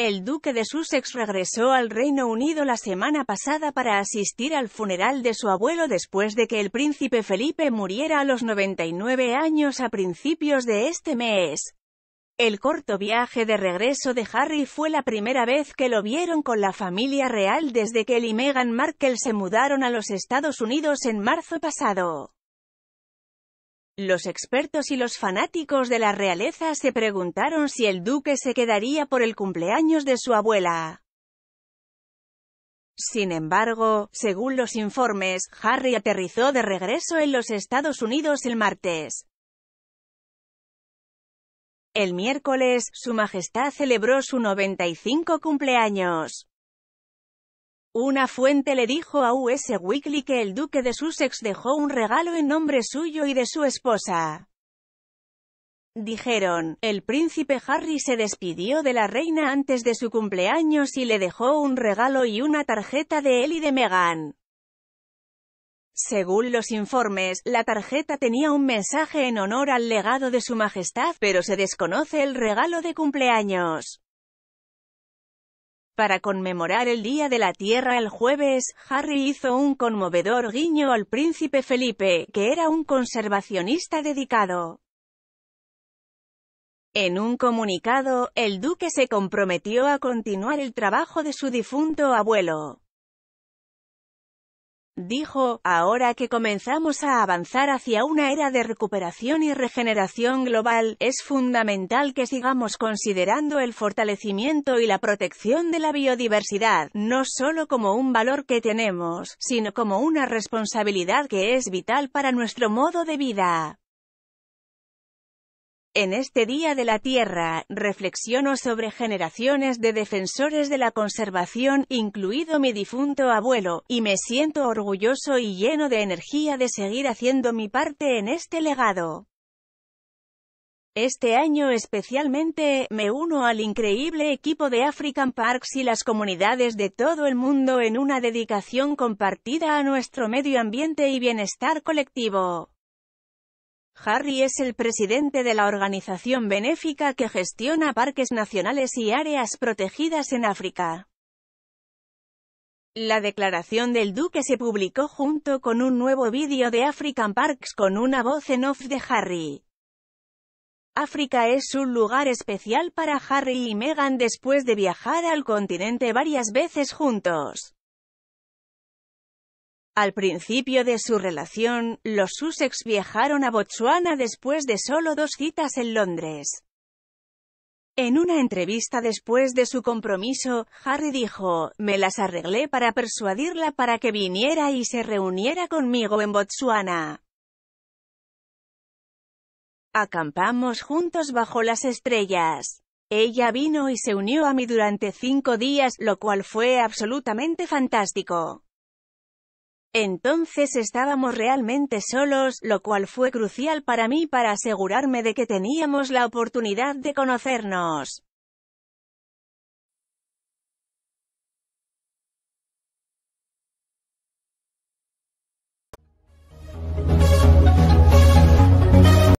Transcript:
El duque de Sussex regresó al Reino Unido la semana pasada para asistir al funeral de su abuelo después de que el príncipe Felipe muriera a los 99 años a principios de este mes. El corto viaje de regreso de Harry fue la primera vez que lo vieron con la familia real desde que él y Meghan Markle se mudaron a los Estados Unidos en marzo pasado. Los expertos y los fanáticos de la realeza se preguntaron si el duque se quedaría por el cumpleaños de su abuela. Sin embargo, según los informes, Harry aterrizó de regreso en los Estados Unidos el martes. El miércoles, Su Majestad celebró su 95 cumpleaños. Una fuente le dijo a US Weekly que el duque de Sussex dejó un regalo en nombre suyo y de su esposa. Dijeron, el príncipe Harry se despidió de la reina antes de su cumpleaños y le dejó un regalo y una tarjeta de él y de Meghan. Según los informes, la tarjeta tenía un mensaje en honor al legado de su majestad, pero se desconoce el regalo de cumpleaños. Para conmemorar el Día de la Tierra el jueves, Harry hizo un conmovedor guiño al príncipe Felipe, que era un conservacionista dedicado. En un comunicado, el duque se comprometió a continuar el trabajo de su difunto abuelo. Dijo, ahora que comenzamos a avanzar hacia una era de recuperación y regeneración global, es fundamental que sigamos considerando el fortalecimiento y la protección de la biodiversidad, no solo como un valor que tenemos, sino como una responsabilidad que es vital para nuestro modo de vida. En este Día de la Tierra, reflexiono sobre generaciones de defensores de la conservación, incluido mi difunto abuelo, y me siento orgulloso y lleno de energía de seguir haciendo mi parte en este legado. Este año especialmente, me uno al increíble equipo de African Parks y las comunidades de todo el mundo en una dedicación compartida a nuestro medio ambiente y bienestar colectivo. Harry es el presidente de la organización benéfica que gestiona parques nacionales y áreas protegidas en África. La declaración del duque se publicó junto con un nuevo vídeo de African Parks con una voz en off de Harry. África es un lugar especial para Harry y Meghan después de viajar al continente varias veces juntos. Al principio de su relación, los Sussex viajaron a Botsuana después de solo dos citas en Londres. En una entrevista después de su compromiso, Harry dijo, me las arreglé para persuadirla para que viniera y se reuniera conmigo en Botsuana. Acampamos juntos bajo las estrellas. Ella vino y se unió a mí durante cinco días, lo cual fue absolutamente fantástico. Entonces estábamos realmente solos, lo cual fue crucial para mí para asegurarme de que teníamos la oportunidad de conocernos.